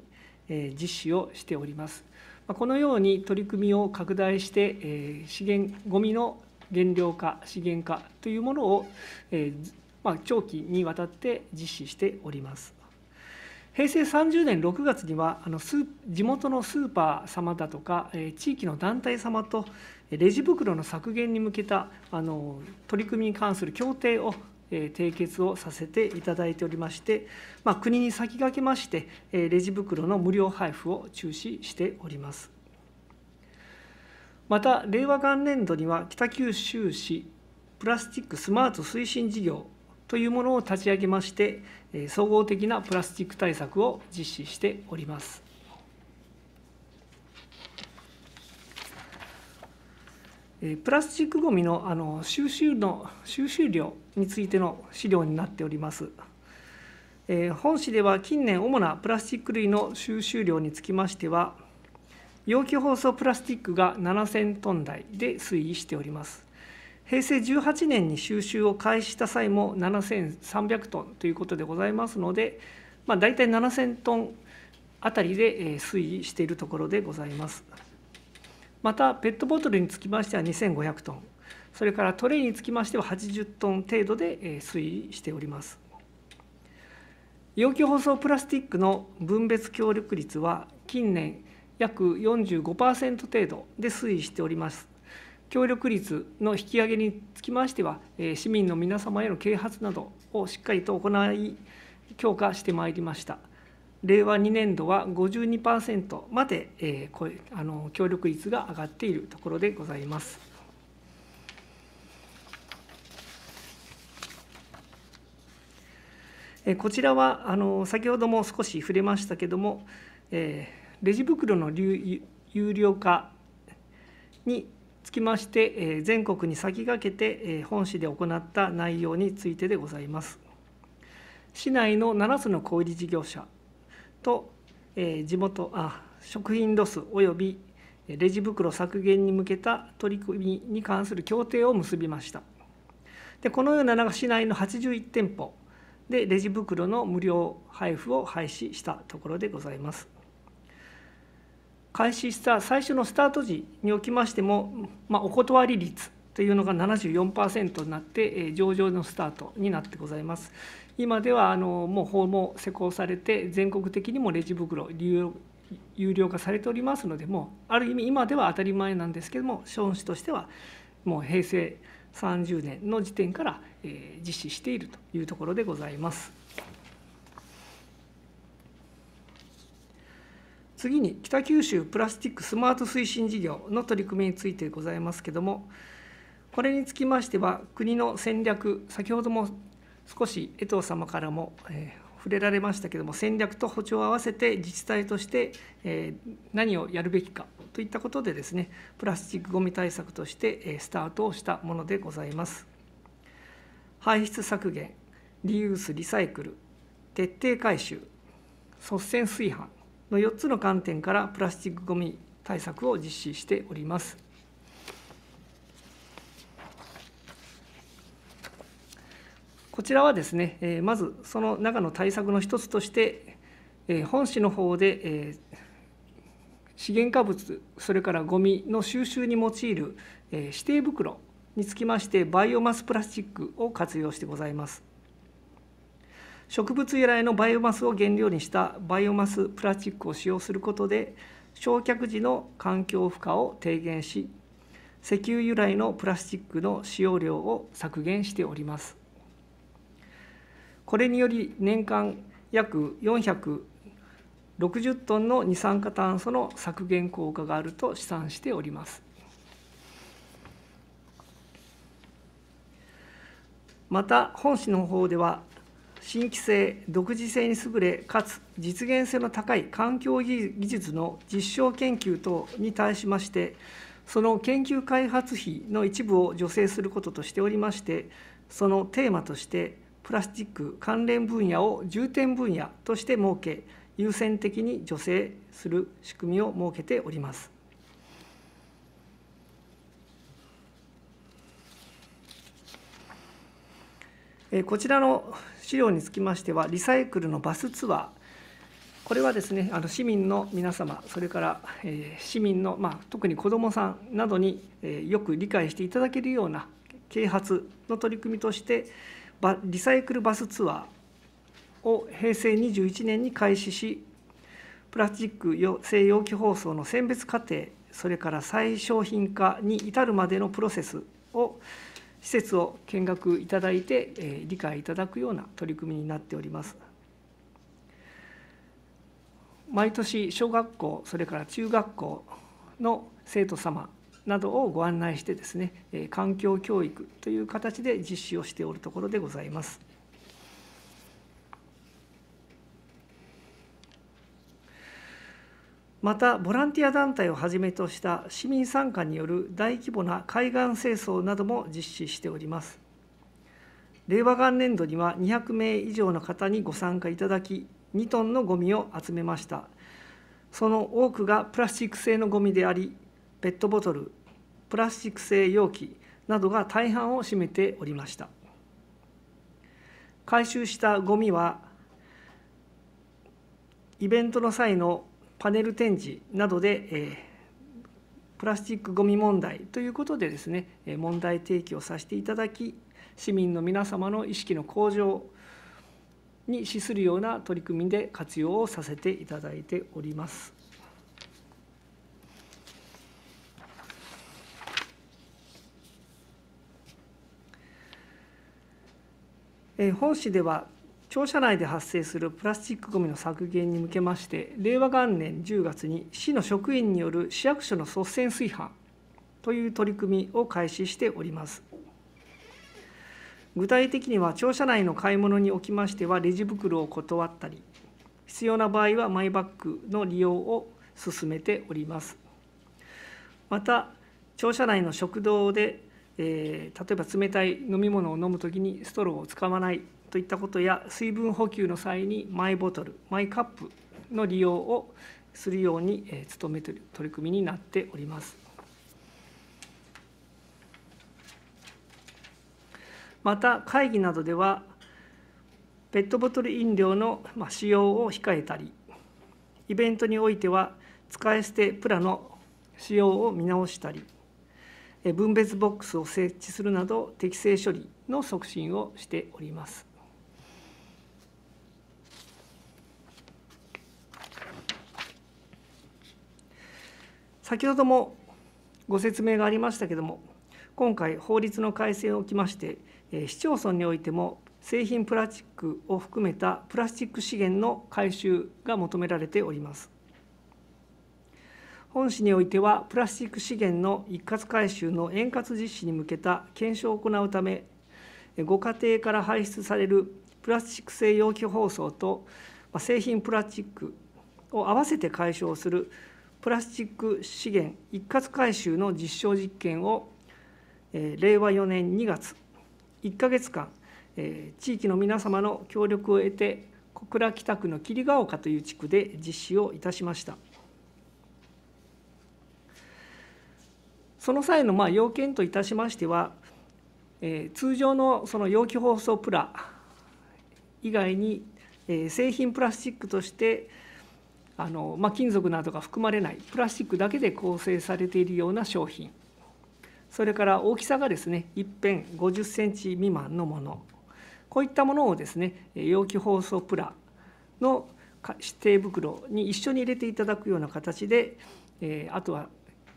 実施をしております。このように取り組みを拡大して、資源、ごみの減量化、資源化というものをまあ、長期にわたって実施しております。平成30年6月にはあの地元のスーパー様だとか、え地域の団体様とレジ袋の削減に向けたあの取り組みに関する協定を締結をさせていただいておりまして、まあ、国に先駆けまして、レジ袋の無料配布を中止しております。また、令和元年度には北九州市プラスチックスマート推進事業というものを立ち上げまして総合的なプラスチック対策を実施しております。プラスチックごみのあの収集の収集量についての資料になっております。本市では近年主なプラスチック類の収集量につきましては容器包装プラスチックが7000トン台で推移しております。平成18年に収集を開始した際も7300トンということでございますので、まあ、大体7000トンあたりで推移しているところでございます。またペットボトルにつきましては2500トンそれからトレイにつきましては80トン程度で推移しております。容器包装プラスチックの分別協力率は近年約45%程度で推移しております協力率の引き上げにつきましては、市民の皆様への啓発などをしっかりと行い、強化してまいりました。令和2年度は52%まで、えー、あの協力率が上がっているところでございます。こちらはあの先ほども少し触れましたけれども、えー、レジ袋の有料化につきまして、え全国に先駆けて、え本市で行った内容についてでございます。市内の7つの小売事業者と、え地元あ食品ロス及びレジ袋削減に向けた取り組みに関する協定を結びました。でこのような市内の81店舗でレジ袋の無料配布を廃止したところでございます。開始した最初のスタート時におきましても、まあ、お断り率というのが74%になって、上場のスタートになってございます。今ではあのもう法も施行されて全国的にもレジ袋有料化されておりますのでもある意味今では当たり前なんですけども資本主としてはもう平成30年の時点から実施しているというところでございます。次に北九州プラスチックスマート推進事業の取り組みについてございますけれどもこれにつきましては国の戦略先ほども少し江藤様からも、えー、触れられましたけれども戦略と歩調を合わせて自治体として、えー、何をやるべきかといったことでですねプラスチックごみ対策として、えー、スタートをしたものでございます排出削減リユースリサイクル徹底回収率先炊飯の4つの観点からプラスチックごみ対策を実施しております。こちらはですね、まずその中の対策の一つとして、本市の方で資源化物、それからごみの収集に用いる指定袋につきまして、バイオマスプラスチックを活用してございます。植物由来のバイオマスを原料にしたバイオマスプラスチックを使用することで焼却時の環境負荷を低減し石油由来のプラスチックの使用量を削減しておりますこれにより年間約460トンの二酸化炭素の削減効果があると試算しておりますまた本市の方では新規性、独自性に優れ、かつ実現性の高い環境技術の実証研究等に対しまして、その研究開発費の一部を助成することとしておりまして、そのテーマとして、プラスチック関連分野を重点分野として設け、優先的に助成する仕組みを設けております。こちらの資料につきましては、リサイクルのバスツアー、これはですね、あの市民の皆様、それから、えー、市民の、まあ、特に子どもさんなどに、えー、よく理解していただけるような啓発の取り組みとして、リサイクルバスツアーを平成21年に開始し、プラスチック製容器包装の選別過程、それから再商品化に至るまでのプロセスを、施設を見学いただいて、え理解いただくような取り組みになっております。毎年小学校それから中学校の生徒様などをご案内してですねえ環境教育という形で実施をしておるところでございます。またボランティア団体をはじめとした市民参加による大規模な海岸清掃なども実施しております令和元年度には200名以上の方にご参加いただき2トンのゴミを集めましたその多くがプラスチック製のゴミでありペットボトルプラスチック製容器などが大半を占めておりました回収したゴミはイベントの際のパネル展示などで、えプラスチックごみ問題ということでですね問題提起をさせていただき市民の皆様の意識の向上に資するような取り組みで活用をさせていただいております。本市では庁舎内で発生するプラスチックごみの削減に向けまして令和元年10月に市の職員による市役所の率先炊飯という取り組みを開始しております具体的には庁舎内の買い物におきましてはレジ袋を断ったり必要な場合はマイバッグの利用を進めておりますまた庁舎内の食堂で、えー、例えば冷たい飲み物を飲むときにストローを使わないといったことや水分補給の際にマイボトルマイカップの利用をするように努めている取り組みになっております。また会議などではペットボトル飲料の使用を控えたりイベントにおいては使い捨てプラの使用を見直したり分別ボックスを設置するなど適正処理の促進をしております。先ほどもご説明がありましたけども今回法律の改正をきまして市町村においても製品プラスチックを含めたプラスチック資源の回収が求められております本市においてはプラスチック資源の一括回収の円滑実施に向けた検証を行うためご家庭から排出されるプラスチック製容器包装と製品プラスチックを合わせて解消するプラスチック資源一括回収の実証実験を、えー、令和4年2月1か月間、えー、地域の皆様の協力を得て小倉北区の霧ヶ丘という地区で実施をいたしましたその際のまあ要件といたしましては、えー、通常のその容器包装プラ以外に、えー、製品プラスチックとして、あのまあ、金属などが含まれないプラスチックだけで構成されているような商品それから大きさがですね一辺50センチ未満のものこういったものをですね容器包装プラの指定袋に一緒に入れていただくような形であとは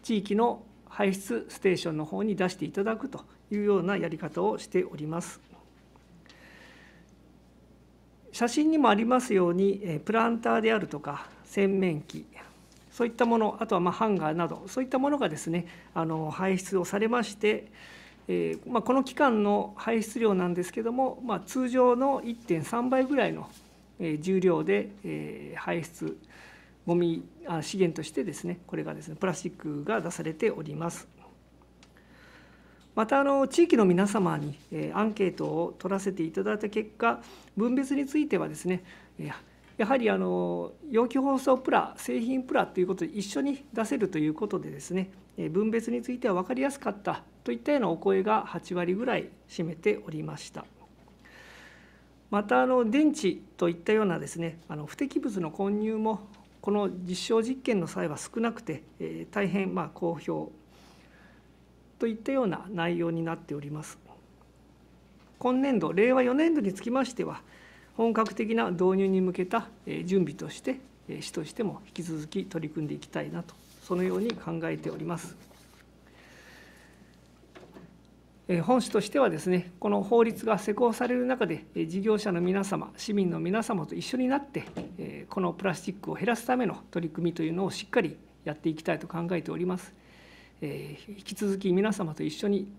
地域の排出ステーションの方に出していただくというようなやり方をしております。写真にもありますようにプランターであるとか洗面器そういったものあとはまハンガーなどそういったものがですねあの排出をされまして、えー、まあ、この期間の排出量なんですけども、まあ、通常の1.3倍ぐらいの重量で、え排出ごみ資源としてですねこれがですねプラスチックが出されております。またあの地域の皆様にアンケートを取らせていただいた結果分別についてはですねやはりあの容器包装プラ製品プラということで一緒に出せるということでですね分別については分かりやすかったといったようなお声が8割ぐらい占めておりました。またあの電池といったようなですねあの不適物の混入もこの実証実験の際は少なくて、えー、大変まあ好評といったような内容になっております。今年度令和4年度につきましては本格的な導入に向けた準備として、市としても引き続き取り組んでいきたいなと、そのように考えております。本市としてはですね、この法律が施行される中で、事業者の皆様、市民の皆様と一緒になって、このプラスチックを減らすための取り組みというのをしっかりやっていきたいと考えております。引き続き皆様と一緒に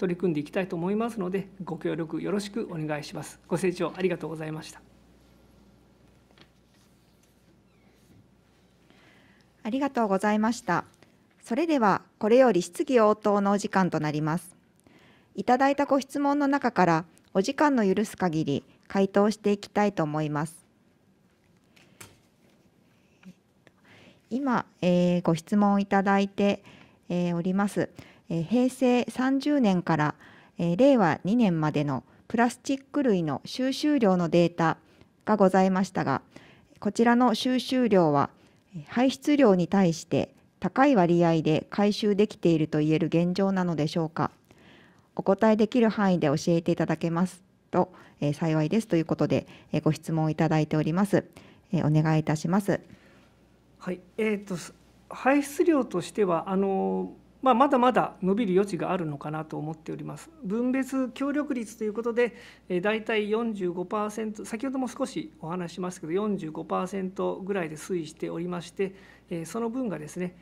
取り組んでいきたいと思いますので、ご協力よろしくお願いします。ご清聴ありがとうございました。ありがとうございました。それでは、これより質疑応答のお時間となります。いただいたご質問の中から、お時間の許す限り、回答していきたいと思います。今、えー、ご質問をいただいて、えー、おります。え平成30年から、え令和2年までのプラスチック類の収集量のデータがございましたがこちらの収集量は排出量に対して高い割合で回収できているといえる現状なのでしょうかお答えできる範囲で教えていただけますと、え幸いですということで、えご質問をいただいております、えお願いいたしますはいえーと排出量としてはあのまあ、まだまだ伸びる余地があるのかなと思っております。分別協力率ということで、大体45%、先ほども少しお話しましたけど、45%ぐらいで推移しておりまして、その分がですね、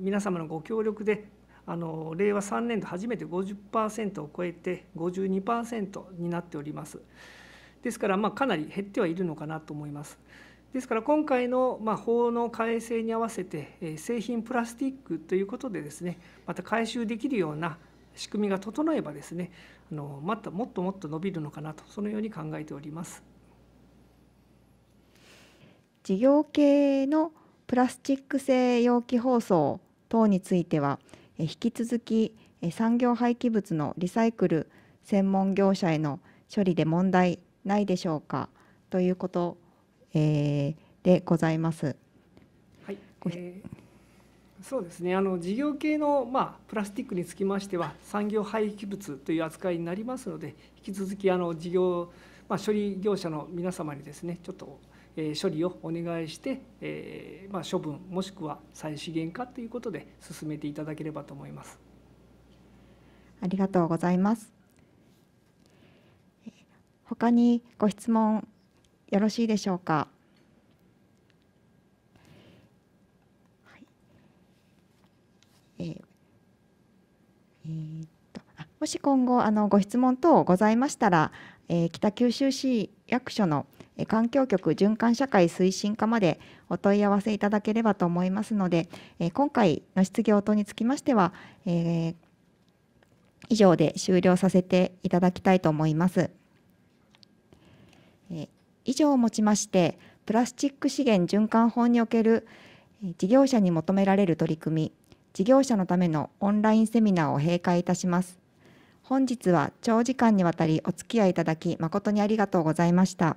皆様のご協力で、あの令和3年度初めて50%を超えて52%になっております。ですから、まあ、かなり減ってはいるのかなと思います。ですから今回のま法の改正に合わせて製品プラスチックということでですねまた回収できるような仕組みが整えばですねあのまたもっともっと伸びるのかなとそのように考えております。事業系のプラスチック製容器包装等については引き続き産業廃棄物のリサイクル専門業者への処理で問題ないでしょうかということえー、でございます。はい、えー、そうですねあの事業系の、まあ、プラスチックにつきましては産業廃棄物という扱いになりますので引き続きあの事業、まあ、処理業者の皆様にですねちょっと、え処理をお願いして、えー、まあ、処分もしくは再資源化ということで進めていただければと思います。ありがとうございます。他にご質問よろしいでしょうか。はい、えーえー、っともし今後あのご質問等ございましたら、えー、北九州市役所の環境局循環社会推進課までお問い合わせいただければと思いますので、えー、今回の質疑応答につきましては、えー、以上で終了させていただきたいと思います。以上をもちましてプラスチック資源循環法における事業者に求められる取り組み事業者のためのオンラインセミナーを閉会いたします本日は長時間にわたりお付き合いいただき誠にありがとうございました。